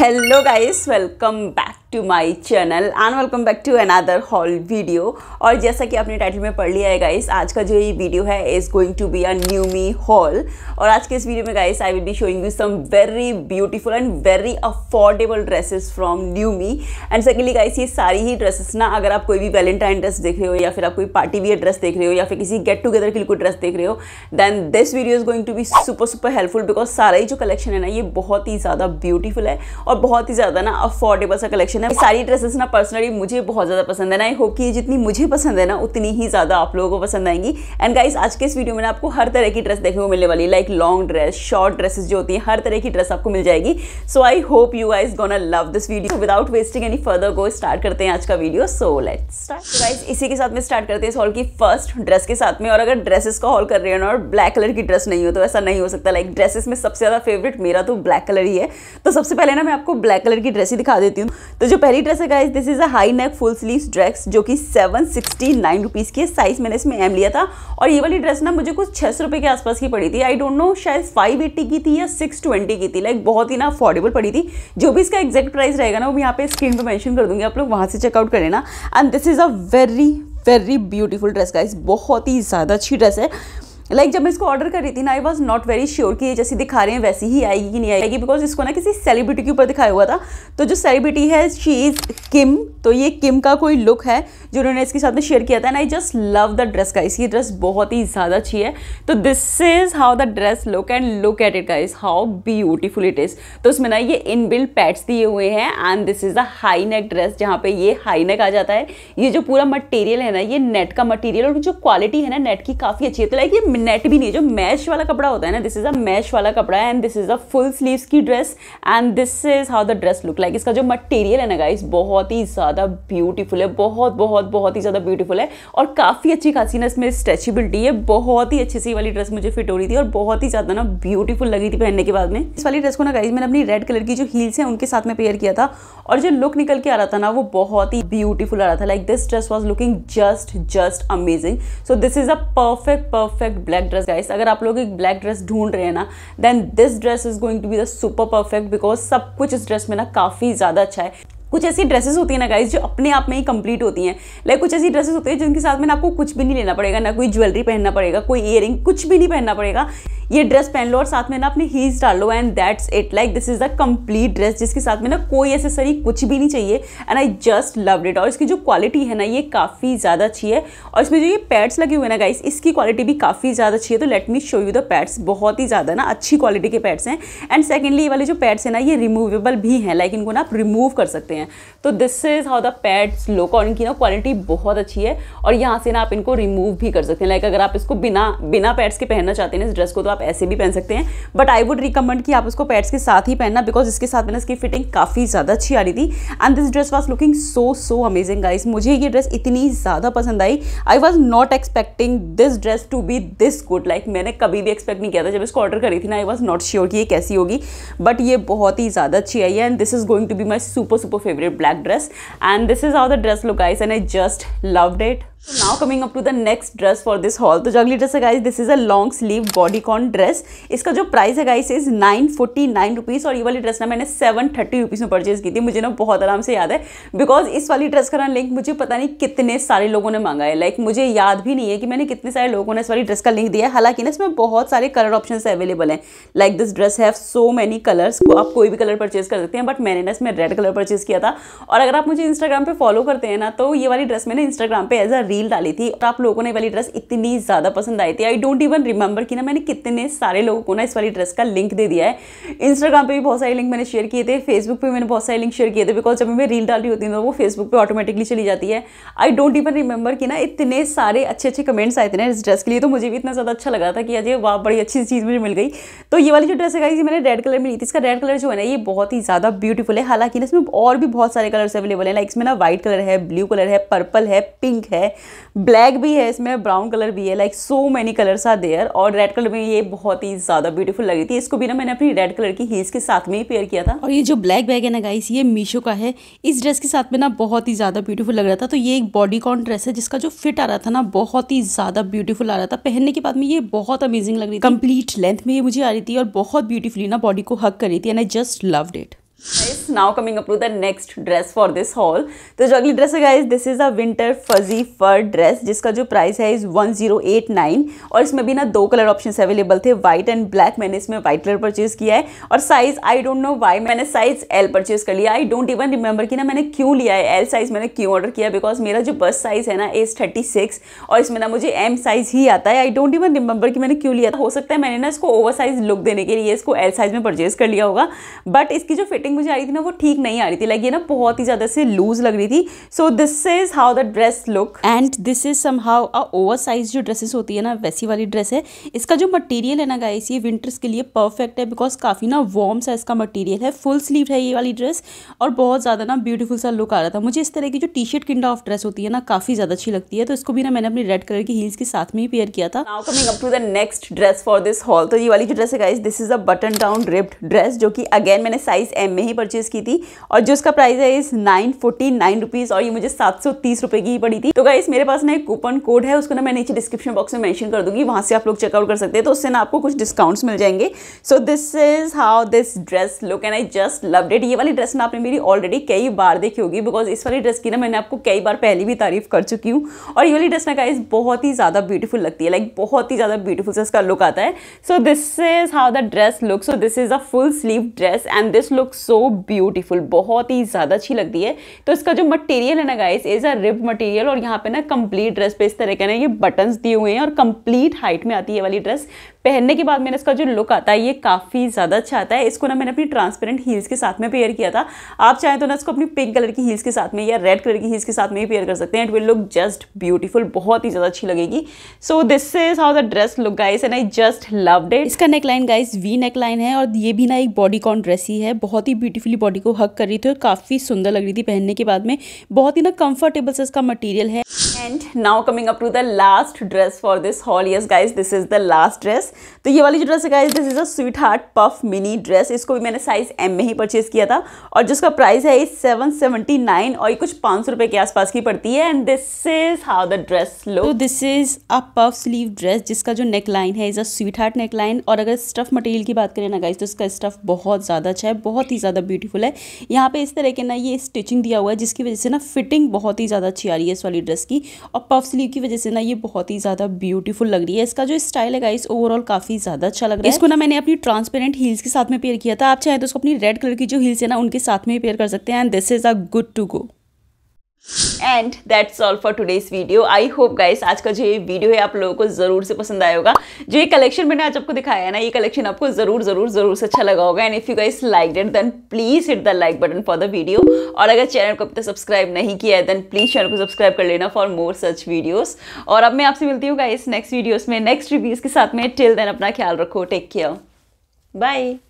hello guys welcome back to my channel and welcome back to another haul video और जैसा कि आपने title में पढ़ लिया है गाइस आज का जो ये वीडियो है is going to be a New Me haul और आज के इस वीडियो में guys I will be showing you some very beautiful and very affordable dresses from New Me and secondly guys ये सारी ही ड्रेसेस ना अगर आप कोई भी वैलेंटाइन ड्रेस देख रहे हो या फिर आप कोई पार्टी वियर ड्रेस देख रहे हो या फिर किसी गेट टुगेदर के लिए कोई ड्रेस देख रहे हो then this video is going to be super super helpful because सारा ही जो कलेक्शन है ना ये बहुत ही ज़्यादा ब्यूटीफुल है और बहुत ही ज़्यादा ना अफोर्डेबल सा कलेक्शन कलेक्शन है सारी ड्रेसेस ना पर्सनली मुझे बहुत ज़्यादा पसंद है ना आई होप कि ये जितनी मुझे पसंद है ना उतनी ही ज़्यादा आप लोगों को पसंद आएंगी एंड गाइस आज के इस वीडियो में ना आपको हर तरह की ड्रेस देखने को मिलने वाली like long dress short dresses जो होती है हर तरह की ड्रेस आपको मिल जाएगी so I hope you guys gonna love this video without wasting any further go start करते हैं आज का video so let start guys इसी के साथ में स्टार्ट करते हैं इस हॉल की फर्स्ट ड्रेस के साथ में और अगर ड्रेसेस का हॉल कर रहे हैं और ब्लैक कलर की ड्रेस नहीं हो तो ऐसा नहीं हो सकता लाइक ड्रेसेस में सबसे ज़्यादा फेवरेट मेरा तो ब्लैक कलर ही है तो सबसे पहले ना मैं आपको ब्लैक कलर की ड्रेस ही दिखा देती हूँ तो जो पहली ड्रेस है guys this is a high neck full sleeve dress जो कि सेवन सिक्सटी नाइन रुपीज़ की साइज़ मैंने इसमें एम लिया था और ये वाली ड्रेस ना मुझे कुछ छः सौ रुपये के आसपास की पड़ी थी आई डोंट नो शायद फाइव एट्टी की थी या सिक्स ट्वेंटी की थी लाइक बहुत ही ना अफोर्डेबल पड़ी थी जो भी इसका एक्जैक्ट प्राइस रहेगा ना वो यहाँ पे स्क्रीन पर मैंशन कर दूंगी आप लोग वहाँ से चेकआउट कर लेना and this is a very very beautiful dress guys बहुत ही ज़्यादा अच्छी ड्रेस है लाइक like, जब मैं इसको ऑर्डर कर रही थी ना I was not very sure कि ये जैसी दिखा रहे हैं वैसी ही आएगी कि नहीं आएगी बिकॉज इसको ना किसी सेलिब्रिटी के ऊपर दिखाया हुआ था तो जो सेलिब्रिटी है शी इज़ किम तो ये किम का कोई लुक है जो उन्होंने इसके साथ में शेयर किया था and I just love the dress का इसकी ड्रेस बहुत ही ज़्यादा अच्छी है तो this is how the dress look and look at it का is how beautiful it is तो उसमें ना ये इन बिल्ड पैट्स दिए हुए हैं and this is the high neck dress जहाँ पे ये हाई नेक आ जाता है ये जो पूरा मटेरियल है ना ये नेट का मटेरियल और जो क्वालिटी है ना नेट की काफ़ी अच्छी है तो लाइक ये नेट भी नहीं जो मैश वाला कपड़ा होता है ना दिस इज़ अ मैश वाला कपड़ा है and this is a full sleeves की dress and this is how the dress look like इसका जो मटेरियल है ना गाइज बहुत ही ज़्यादा ज़्यादा ब्यूटीफुल है बहुत बहुत बहुत ही ज़्यादा ब्यूटीफुल है और काफ़ी अच्छी खासी ना इसमें स्ट्रेचेबिलिटी है बहुत ही अच्छी सी वाली ड्रेस मुझे फिट हो रही थी और बहुत ही ज़्यादा ना ब्यूटीफुल लगी थी पहनने के बाद में इस वाली ड्रेस को ना गाइज मैंने अपनी रेड कलर की जो हील्स हैं उनके साथ में पेयर किया था और जो लुक निकल के आ रहा था ना वो बहुत ही ब्यूटीफुल आ रहा था like this dress was looking just just amazing so this is a perfect perfect black dress guys अगर आप लोग एक ब्लैक ड्रेस ढूंढ रहे हैं ना then this dress is going to be the super perfect because सब कुछ इस ड्रेस में ना काफ़ी ज़्यादा अच्छा है कुछ ऐसी ड्रेसेस होती हैं ना गाइज जो अपने आप में ही कंप्लीट होती हैं लाइक कुछ ऐसी ड्रेसेस होती हैं जिनके साथ में ना आपको कुछ भी नहीं लेना पड़ेगा ना कोई ज्वेलरी पहनना पड़ेगा कोई ईयरिंग कुछ भी नहीं पहनना पड़ेगा ये ड्रेस पहन लो और साथ में ना अपने हील्स डाल लो and that's it like this is the complete dress जिसके साथ में ना कोई एसेसरी कुछ भी नहीं चाहिए and I just love it और इसकी जो क्वालिटी है ना ये काफ़ी ज़्यादा अच्छी है और इसमें जो ये पैड्स लगे हुए हैं ना गाइस इसकी क्वालिटी भी काफ़ी ज़्यादा अच्छी है तो let me show you the pads बहुत ही ज़्यादा ना अच्छी क्वालिटी के पैड्स हैं एंड सेकेंडली ये वाले जो पैड्स हैं ना ये रिमूवेबल भी हैं लाइक इनको ना आप रिमूव कर सकते हैं हैं तो this is how the pads look और इनकी ना क्वालिटी बहुत अच्छी है और यहाँ से ना आप इनको रिमूव भी कर सकते हैं लाइक अगर आप इसको बिना बिना पैड्स के पहनना चाहते हैं इस ड्रेस को तो आप ऐसे भी पहन सकते हैं बट आई वुड रिकमेंड कि आप इसको पैड्स के साथ ही पहनना बिकॉज इसके साथ मैंने इसकी फिटिंग काफ़ी ज़्यादा अच्छी आ रही थी and this dress was looking so so amazing guys मुझे ये ड्रेस इतनी ज़्यादा पसंद आई I was not expecting this dress to be this good like मैंने कभी भी एक्सपेक्ट नहीं किया था जब इसको ऑर्डर करी थी ना आई वॉज नॉट श्योर कि ये कैसी होगी बट ये बहुत ही ज़्यादा अच्छी आई है and this is going to be my super super favorite black dress and this is how the dress look guys and I just loved it now coming up to the next dress for this haul haul तो जगली dress है guys this is a long sleeve bodycon dress इसका जो price है guys is nine forty nine rupees और ये वाली dress ना मैंने सेवन थर्टी रुपीज़ में परचेज़ की थी मुझे ना बहुत आराम से याद है बिकॉज इस वाली ड्रेस का ना लिंक मुझे पता नहीं कितने सारे लोगों ने मांगा है लाइक like, मुझे याद भी नहीं है कि मैंने कितने सारे लोगों ने इस वाली ड्रेस का लिंक दिया है हालांकि ना इसमें बहुत सारे कलर ऑप्शन अवेलेबल हैं like this dress have so many colours आप कोई भी कलर परचेज कर सकते हैं बट मैंने ना इसमें रेड कलर परचेज किया था और अगर आप मुझे इंस्टाग्राम पर फॉलो करते हैं ना तो ये वाली ड्रेस मैंने इंस्टाग्राम पर एज अ रील डाली थी और आप लोगों ने वाली ड्रेस इतनी ज़्यादा पसंद आई थी आई डोंट इवन रिमेंबर कि ना मैंने कितने सारे लोगों को ना इस वाली ड्रेस का लिंक दे दिया है इंस्टाग्राम पर भी बहुत सारे लिंक मैंने शेयर किए थे फेसबुक पर मैंने बहुत सारे लिंक शेयर किए थे बिकॉज जब मैं रील डाल रही होती हूँ तो वो फेसबुक पर ऑटोमेटिकली चली जाती है आई डोंट इवन रिमेंबर कि ना इतने सारे अच्छे अच्छे कमेंट्स आए थे ना इस ड्रेस के लिए तो मुझे भी इतना ज़्यादा अच्छा लगा था कि अजय वाह बड़ी अच्छी चीज़ मुझे मिल गई तो ये वाली जो ड्रेस है ये मैंने रेड कलर में ली थी इसका रेड कलर जो है ना ये बहुत ही ज़्यादा ब्यूटीफुल है हालांकि इसमें और भी बहुत सारे कलर्स अवेलेबल हैं लाइक इसमें ना वाइट कलर है ब्लू कलर है पर्पल है पिंक है ब्लैक भी है इसमें ब्राउन कलर भी है like so many colours are there और रेड कलर में ये बहुत ही ज़्यादा ब्यूटीफुल लगी थी इसको भी ना मैंने अपनी रेड कलर की हील्स के साथ में ही पेयर किया था और ये जो ब्लैक बैग है ना गाइस ये मीशो का है इस ड्रेस के साथ में ना बहुत ही ज़्यादा ब्यूटीफुल लग रहा था तो ये एक बॉडी कॉन ड्रेस है जिसका जो फिट आ रहा था ना बहुत ही ज़्यादा ब्यूटीफुल आ रहा था पहनने के बाद में ये बहुत अमेजिंग लग रही थी कंप्लीट लेंथ में ये मुझे आ रही थी और बहुत ब्यूटीफुली ना बॉडी को हक कर रही थी and I just loved it now coming up to the next dress for this haul तो जो अगली ड्रेस है guys this is a winter fuzzy fur dress जिसका जो प्राइस है is one zero eight nine और इसमें भी ना दो कलर ऑप्शन अवेलेबल थे व्हाइट एंड ब्लैक मैंने इसमें व्हाइट कलर परचेज किया है और size I don't know why मैंने साइज़ एल परचेज कर लिया आई डोंट इवन रिमेंबर कि ना मैंने क्यों लिया है एल साइज़ मैंने क्यों ऑर्डर किया बिकॉज मेरा जो बस साइज़ है ना एज थर्टी सिक्स और इसमें ना मुझे एम साइज़ ही आता है आई डोंट इवन रिमेंबर कि मैंने क्यों लिया था हो सकता है मैंने ना इसको ओवर साइज़ लुक देने के लिए इसको एल साइज़ में परचेज कर लिया होगा बट इसकी जो फिटिंग मुझे आई थी ना ना वो ठीक नहीं आ रही थी लाइक ये ना बहुत ही ज़्यादा से लूज लग रही थी so this is how the dress look and this is somehow a oversize जो ड्रेसेस होती है ना वैसी वाली ड्रेस है इसका जो मटेरियल है ना गाइस ये विंटर्स के लिए परफेक्ट है बिकॉज काफ़ी ना वार्म सा इसका मटेरियल है फुल स्लीव है ये वाली ड्रेस और बहुत ज़्यादा ना ब्यूटीफुल सा लुक आ रहा था मुझे इस तरह की जो T shirt kinda of dress होती है ना काफ़ी ज़्यादा अच्छी लगती है तो इसको भी ना मैंने अपनी रेड कलर की हील्स के साथ में ही पेयर किया था now coming up to the next dress for this haul तो ये वाली जो ड्रेस है guys this is a button down ripped dress जो कि अगेन मैंने साइज एम में ही परचेज परचेज़ की थी और जो उसका प्राइस है इस नाइन फोर्टी नाइन रुपीज़ और ये मुझे सात सौ तीस रुपये की ही पड़ी थी तो गाइस मेरे पास ना एक कूपन कोड है उसको ना मैं नीचे डिस्क्रिप्शन बॉक्स में मैंशन कर दूँगी वहाँ से आप लोग चेकआउट कर सकते हैं तो उससे ना आपको कुछ डिस्काउंट्स मिल जाएंगे so this is how this dress look and I just love that ये वाली ड्रेस ना आपने मेरी ऑलरेडी कई बार देखी होगी बिकॉज इस वाली ड्रेस की ना मैंने आपको कई बार पहली भी तारीफ कर चुकी हूँ और ये वाली ड्रेस ना गाइस बहुत ही ज़्यादा ब्यूटीफुल लगती है लाइक like, बहुत ही ज़्यादा ब्यूटीफुल से इसका लुक आता है so this is how the dress look so this is a full sleeve dress and this look so beauty beautiful बहुत ही ज़्यादा अच्छी लगती है तो इसका जो मटेरियल है ना guys is a rib material और यहाँ पे ना कंप्लीट ड्रेस पे इस तरह के ना ये बटन्स दिए हुए हैं और कंप्लीट हाइट में आती है वाली ड्रेस पहनने के बाद मैंने इसका जो लुक आता है ये काफ़ी ज़्यादा अच्छा आता है इसको ना मैंने अपनी ट्रांसपेरेंट हील्स के साथ में पेयर किया था आप चाहें तो ना इसको अपनी पिंक कलर की हील्स के साथ में या रेड कलर की हील्स के साथ में ही पेयर कर सकते हैं it will look just beautiful बहुत ही ज़्यादा अच्छी लगेगी so this is how the dress look guys and I just love that इसका neckline guys V neckline है और ये भी ना एक बॉडी कॉन ड्रेस ही है बहुत ही ब्यूटीफुली बॉडी को हक कर रही थी और काफ़ी सुंदर लग रही थी पहनने के बाद में बहुत ही ना कम्फर्टेबल से इसका मटीरियल है and now coming up to the last dress for this haul yes guys this is the last dress तो ये वाली जो ड्रेस है guys this is a sweetheart puff mini dress इसको भी मैंने साइज एम में ही परचेज किया था और जिसका प्राइस है इस सेवन सेवेंटी नाइन और ये कुछ पाँच सौ रुपये के आसपास की पड़ती है and this is how the dress look this is a puff sleeve dress जिसका जो नेक लाइन है is a sweetheart neckline और अगर स्टफ मटेरियल की बात करें ना गाइज तो इसका स्टफ बहुत ज़्यादा अच्छा है बहुत ही ज़्यादा ब्यूटीफुल है यहाँ पे इस तरह के ना ये स्टिचिंग दिया हुआ है जिसकी वजह से ना फिटिंग बहुत ही ज़्यादा अच्छी आ रही है इस वाली ड्रेस की और पफ स्लीव की वजह से ना ये बहुत ही ज़्यादा ब्यूटीफुल लग रही है इसका जो स्टाइल है गाइस ओवरऑल काफ़ी ज़्यादा अच्छा लग रहा है इसको ना मैंने अपनी ट्रांसपेरेंट हील्स के साथ में पेयर किया था आप चाहें तो उसको अपनी रेड कलर की जो हील्स है ना उनके साथ में पेयर कर सकते हैं and this is a good to go and that's all for इस वीडियो आई होप गाइस आज का जो ये वीडियो है आप लोगों को ज़रूर से पसंद आया होगा जो ये कलेक्शन मैंने आज आपको दिखाया है ना ये कलेक्शन आपको ज़रूर ज़रूर ज़रूर से अच्छा लगा होगा and if you guys like that then please hit the like button for the video और अगर चैनल को अब तक सब्सक्राइब नहीं किया है देन प्लीज़ चैनल को सब्सक्राइब कर लेना फॉर मोर सच वीडियोज़ और अब मैं आपसे मिलती हूँ गाइस नेक्स्ट वीडियोज़ में नेक्स्ट रिव्यूज़ के साथ में टिल देन अपना ख्याल रखो टेक केयर बाय